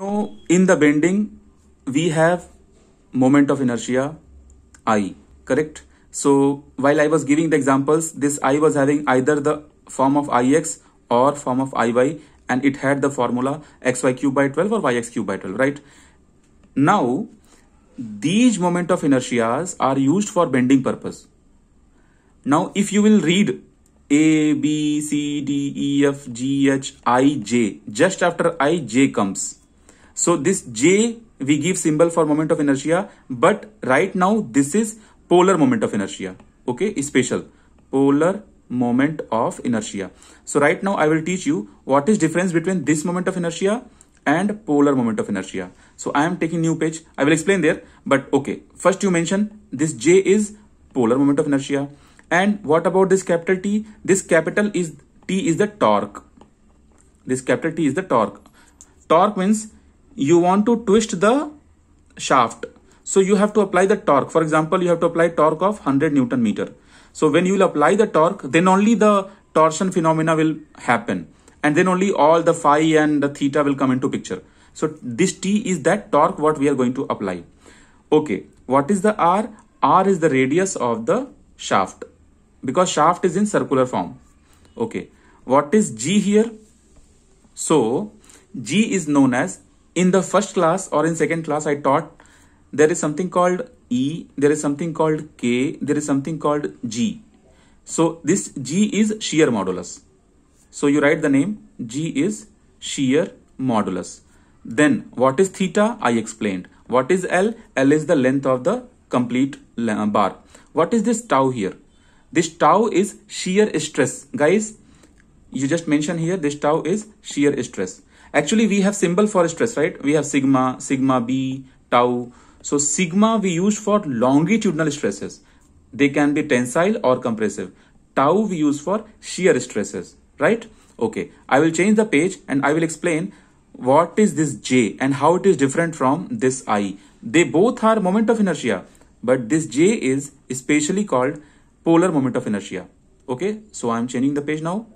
Now, in the bending, we have moment of inertia I, correct? So, while I was giving the examples, this I was having either the form of Ix or form of Iy and it had the formula xy cube by 12 or yx cube by 12, right? Now, these moment of inertias are used for bending purpose. Now, if you will read A, B, C, D, E, F, G, H, I, J, just after I, J comes, so this J we give symbol for moment of inertia, but right now this is polar moment of inertia. Okay, special polar moment of inertia. So right now I will teach you what is difference between this moment of inertia and polar moment of inertia. So I am taking new page. I will explain there, but okay. First you mention this J is polar moment of inertia. And what about this capital T? This capital is T is the torque. This capital T is the torque. Torque means you want to twist the shaft. So you have to apply the torque. For example, you have to apply torque of 100 Newton meter. So when you will apply the torque, then only the torsion phenomena will happen. And then only all the phi and the theta will come into picture. So this T is that torque what we are going to apply. Okay, what is the R? R is the radius of the shaft because shaft is in circular form. Okay, what is G here? So G is known as in the first class or in second class i taught there is something called e there is something called k there is something called g so this g is shear modulus so you write the name g is shear modulus then what is theta i explained what is l l is the length of the complete uh, bar what is this tau here this tau is shear stress guys you just mentioned here this tau is shear stress Actually, we have symbol for stress, right? We have sigma, sigma B, tau. So sigma we use for longitudinal stresses. They can be tensile or compressive. Tau we use for shear stresses, right? Okay, I will change the page and I will explain what is this J and how it is different from this I. They both are moment of inertia, but this J is specially called polar moment of inertia. Okay, so I'm changing the page now.